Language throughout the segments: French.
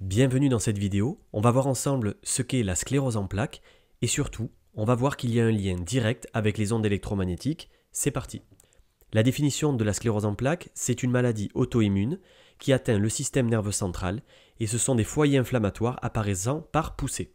Bienvenue dans cette vidéo, on va voir ensemble ce qu'est la sclérose en plaques et surtout, on va voir qu'il y a un lien direct avec les ondes électromagnétiques. C'est parti La définition de la sclérose en plaques, c'est une maladie auto-immune qui atteint le système nerveux central et ce sont des foyers inflammatoires apparaissant par poussée.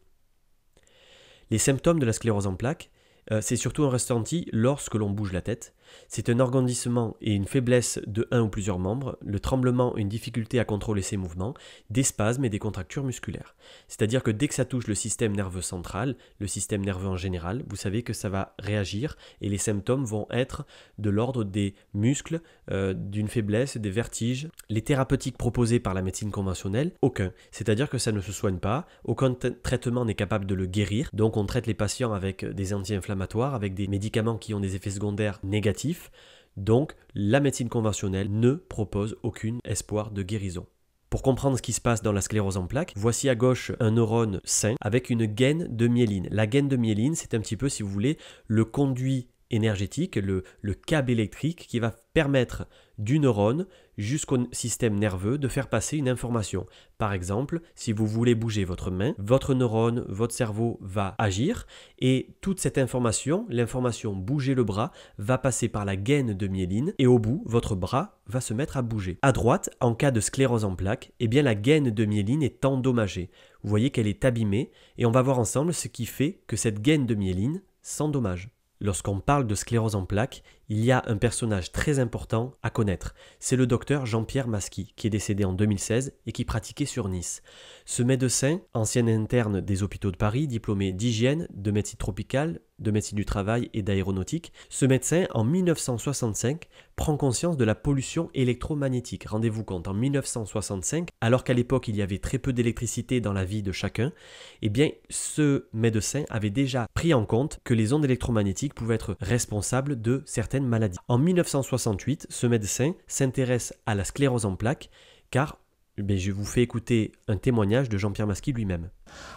Les symptômes de la sclérose en plaques, euh, c'est surtout un ressenti lorsque l'on bouge la tête, c'est un engrandissement et une faiblesse de un ou plusieurs membres, le tremblement une difficulté à contrôler ses mouvements, des spasmes et des contractures musculaires. C'est-à-dire que dès que ça touche le système nerveux central, le système nerveux en général, vous savez que ça va réagir et les symptômes vont être de l'ordre des muscles, euh, d'une faiblesse, des vertiges. Les thérapeutiques proposées par la médecine conventionnelle, aucun. C'est-à-dire que ça ne se soigne pas, aucun traitement n'est capable de le guérir, donc on traite les patients avec des anti-inflammatoires, avec des médicaments qui ont des effets secondaires négatifs donc la médecine conventionnelle ne propose aucun espoir de guérison. Pour comprendre ce qui se passe dans la sclérose en plaques, voici à gauche un neurone sain avec une gaine de myéline. La gaine de myéline, c'est un petit peu, si vous voulez, le conduit énergétique, le, câble électrique qui va permettre du neurone jusqu'au système nerveux de faire passer une information. Par exemple, si vous voulez bouger votre main, votre neurone, votre cerveau va agir et toute cette information, l'information bouger le bras, va passer par la gaine de myéline et au bout, votre bras va se mettre à bouger. À droite, en cas de sclérose en plaque, eh bien la gaine de myéline est endommagée. Vous voyez qu'elle est abîmée et on va voir ensemble ce qui fait que cette gaine de myéline s'endommage. Lorsqu'on parle de sclérose en plaques, il y a un personnage très important à connaître. C'est le docteur Jean-Pierre Masqui, qui est décédé en 2016 et qui pratiquait sur Nice. Ce médecin, ancien interne des hôpitaux de Paris, diplômé d'hygiène, de médecine tropicale, de médecine du travail et d'aéronautique, ce médecin, en 1965, prend conscience de la pollution électromagnétique. Rendez-vous compte, en 1965, alors qu'à l'époque il y avait très peu d'électricité dans la vie de chacun, eh bien ce médecin avait déjà pris en compte que les ondes électromagnétiques pouvaient être responsables de certaines maladie En 1968, ce médecin s'intéresse à la sclérose en plaques car ben, je vous fais écouter un témoignage de Jean-Pierre Masqui lui-même.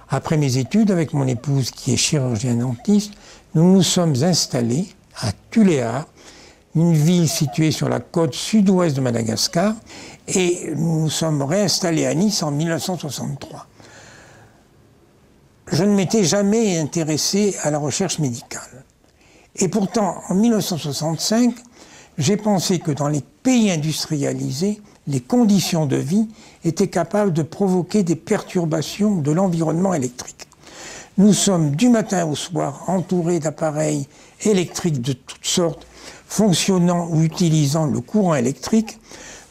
Après mes études, avec mon épouse qui est chirurgien-dentiste, nous nous sommes installés à Tuléa, une ville située sur la côte sud-ouest de Madagascar, et nous nous sommes réinstallés à Nice en 1963. Je ne m'étais jamais intéressé à la recherche médicale. Et pourtant, en 1965, j'ai pensé que dans les pays industrialisés, les conditions de vie étaient capables de provoquer des perturbations de l'environnement électrique. Nous sommes du matin au soir entourés d'appareils électriques de toutes sortes, fonctionnant ou utilisant le courant électrique.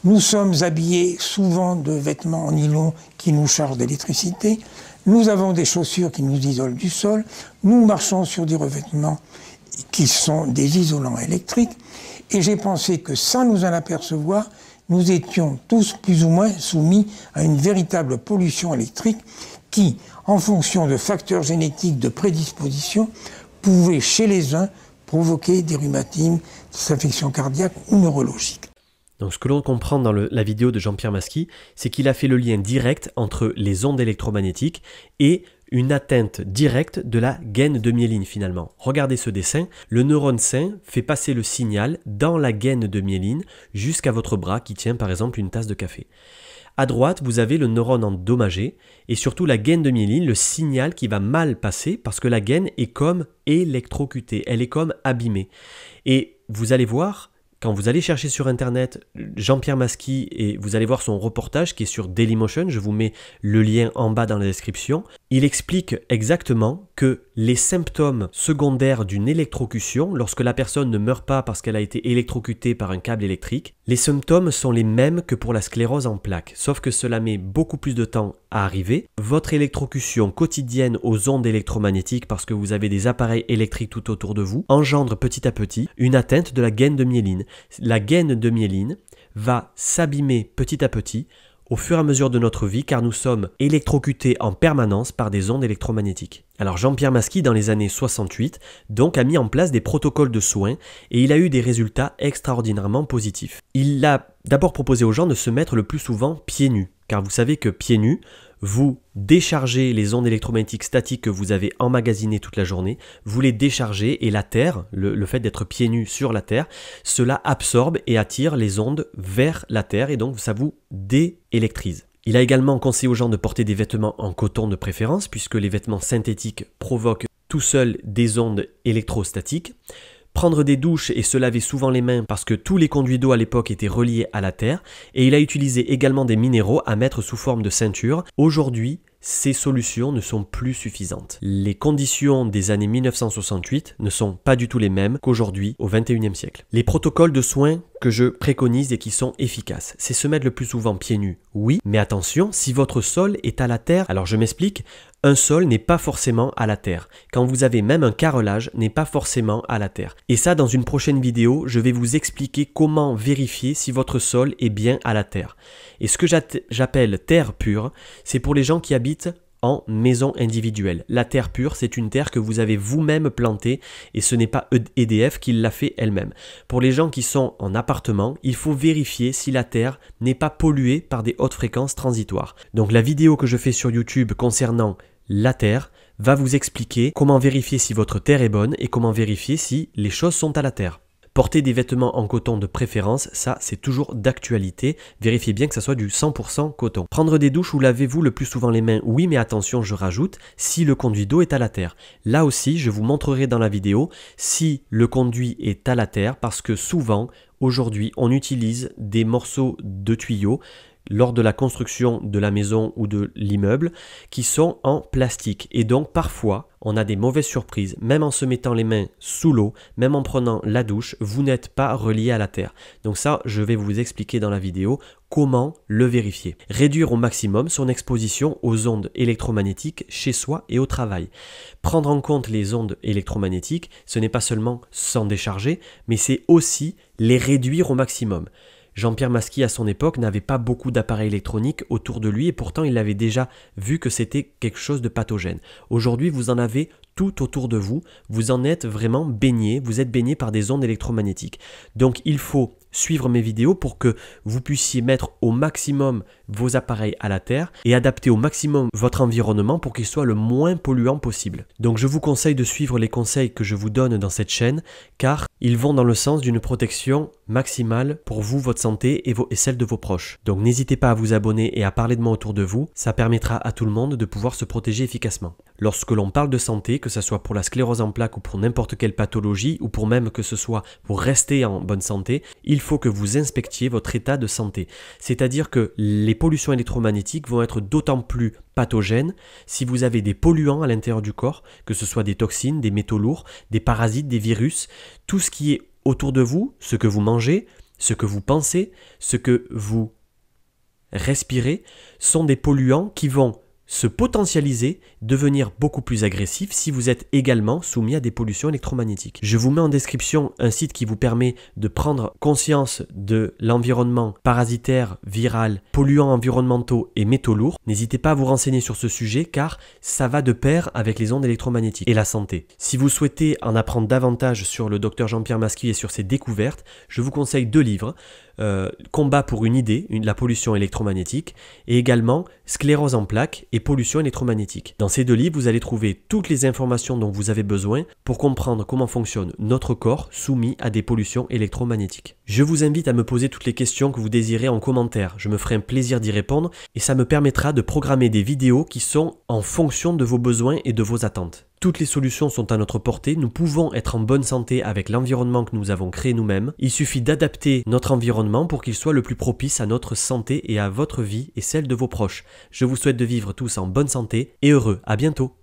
Nous sommes habillés souvent de vêtements en nylon qui nous chargent d'électricité. Nous avons des chaussures qui nous isolent du sol. Nous marchons sur des revêtements qui sont des isolants électriques, et j'ai pensé que sans nous en apercevoir, nous étions tous plus ou moins soumis à une véritable pollution électrique qui, en fonction de facteurs génétiques de prédisposition, pouvait chez les uns provoquer des rhumatismes, des infections cardiaques ou neurologiques. Donc ce que l'on comprend dans la vidéo de Jean-Pierre Masqui, c'est qu'il a fait le lien direct entre les ondes électromagnétiques et une atteinte directe de la gaine de myéline finalement. Regardez ce dessin, le neurone sain fait passer le signal dans la gaine de myéline jusqu'à votre bras qui tient par exemple une tasse de café. À droite, vous avez le neurone endommagé et surtout la gaine de myéline, le signal qui va mal passer parce que la gaine est comme électrocutée, elle est comme abîmée. Et vous allez voir, quand vous allez chercher sur internet Jean-Pierre Masqui et vous allez voir son reportage qui est sur Dailymotion, je vous mets le lien en bas dans la description, il explique exactement que les symptômes secondaires d'une électrocution, lorsque la personne ne meurt pas parce qu'elle a été électrocutée par un câble électrique, les symptômes sont les mêmes que pour la sclérose en plaques, sauf que cela met beaucoup plus de temps à arriver. Votre électrocution quotidienne aux ondes électromagnétiques, parce que vous avez des appareils électriques tout autour de vous, engendre petit à petit une atteinte de la gaine de myéline la gaine de myéline va s'abîmer petit à petit au fur et à mesure de notre vie car nous sommes électrocutés en permanence par des ondes électromagnétiques. Alors Jean-Pierre Masqui dans les années 68 donc a mis en place des protocoles de soins et il a eu des résultats extraordinairement positifs. Il a d'abord proposé aux gens de se mettre le plus souvent pieds nus car vous savez que pieds nus vous déchargez les ondes électromagnétiques statiques que vous avez emmagasinées toute la journée, vous les déchargez et la Terre, le, fait d'être pieds nus sur la Terre, cela absorbe et attire les ondes vers la Terre et donc ça vous déélectrise. Il a également conseillé aux gens de porter des vêtements en coton de préférence puisque les vêtements synthétiques provoquent tout seuls des ondes électrostatiques prendre des douches et se laver souvent les mains parce que tous les conduits d'eau à l'époque étaient reliés à la terre, et il a utilisé également des minéraux à mettre sous forme de ceinture. Aujourd'hui, ces solutions ne sont plus suffisantes. Les conditions des années 1968 ne sont pas du tout les mêmes qu'aujourd'hui au 21e siècle. Les protocoles de soins que je préconise et qui sont efficaces, c'est se mettre le plus souvent pieds nus, oui, mais attention, si votre sol est à la terre, alors je m'explique, un sol n'est pas forcément à la terre. Quand vous avez même un carrelage, n'est pas forcément à la terre. Et ça, dans une prochaine vidéo, je vais vous expliquer comment vérifier si votre sol est bien à la terre. Et ce que j'appelle terre pure, c'est pour les gens qui habitent en maison individuelle. La terre pure, c'est une terre que vous avez vous-même plantée et ce n'est pas EDF qui l'a fait elle-même. Pour les gens qui sont en appartement, il faut vérifier si la terre n'est pas polluée par des hautes fréquences transitoires. Donc la vidéo que je fais sur YouTube concernant la terre va vous expliquer comment vérifier si votre terre est bonne et comment vérifier si les choses sont à la terre. Porter des vêtements en coton de préférence, ça c'est toujours d'actualité. Vérifiez bien que ça soit du 100% coton. Prendre des douches ou lavez-vous le plus souvent les mains Oui, mais attention, je rajoute, si le conduit d'eau est à la terre. Là aussi, je vous montrerai dans la vidéo si le conduit est à la terre parce que souvent, aujourd'hui, on utilise des morceaux de tuyaux lors de la construction de la maison ou de l'immeuble qui sont en plastique. Et donc parfois, on a des mauvaises surprises. Même en se mettant les mains sous l'eau, même en prenant la douche, vous n'êtes pas relié à la terre. Donc ça, je vais vous expliquer dans la vidéo comment le vérifier. Réduire au maximum son exposition aux ondes électromagnétiques chez soi et au travail. Prendre en compte les ondes électromagnétiques, ce n'est pas seulement s'en décharger, mais c'est aussi les réduire au maximum. Jean-Pierre Masqui, à son époque, n'avait pas beaucoup d'appareils électroniques autour de lui et pourtant il avait déjà vu que c'était quelque chose de pathogène. Aujourd'hui, vous en avez tout autour de vous, vous en êtes vraiment baigné, vous êtes baigné par des ondes électromagnétiques. Donc il faut suivre mes vidéos pour que vous puissiez mettre au maximum vos appareils à la terre et adapter au maximum votre environnement pour qu'il soit le moins polluant possible. Donc je vous conseille de suivre les conseils que je vous donne dans cette chaîne car ils vont dans le sens d'une protection maximale pour vous, votre santé et, et celle de vos proches. Donc n'hésitez pas à vous abonner et à parler de moi autour de vous, ça permettra à tout le monde de pouvoir se protéger efficacement. Lorsque l'on parle de santé, que ce soit pour la sclérose en plaques ou pour n'importe quelle pathologie, ou pour même que ce soit pour rester en bonne santé, il faut que vous inspectiez votre état de santé. C'est-à-dire que les pollutions électromagnétiques vont être d'autant plus pathogènes si vous avez des polluants à l'intérieur du corps, que ce soit des toxines, des métaux lourds, des parasites, des virus, tout ce qui est autour de vous, ce que vous mangez, ce que vous pensez, ce que vous respirez, sont des polluants qui vont se potentialiser, devenir beaucoup plus agressif si vous êtes également soumis à des pollutions électromagnétiques. Je vous mets en description un site qui vous permet de prendre conscience de l'environnement parasitaire, viral, polluants environnementaux et métaux lourds. N'hésitez pas à vous renseigner sur ce sujet car ça va de pair avec les ondes électromagnétiques et la santé. Si vous souhaitez en apprendre davantage sur le docteur Jean-Pierre Masqui et sur ses découvertes, je vous conseille deux livres. Euh, combat pour une idée, la pollution électromagnétique, et également sclérose en plaques et pollution électromagnétique. Dans ces deux livres, vous allez trouver toutes les informations dont vous avez besoin pour comprendre comment fonctionne notre corps soumis à des pollutions électromagnétiques. Je vous invite à me poser toutes les questions que vous désirez en commentaire, je me ferai un plaisir d'y répondre et ça me permettra de programmer des vidéos qui sont en fonction de vos besoins et de vos attentes. Toutes les solutions sont à notre portée, nous pouvons être en bonne santé avec l'environnement que nous avons créé nous-mêmes. Il suffit d'adapter notre environnement pour qu'il soit le plus propice à notre santé et à votre vie et celle de vos proches. Je vous souhaite de vivre tous en bonne santé et heureux. À bientôt.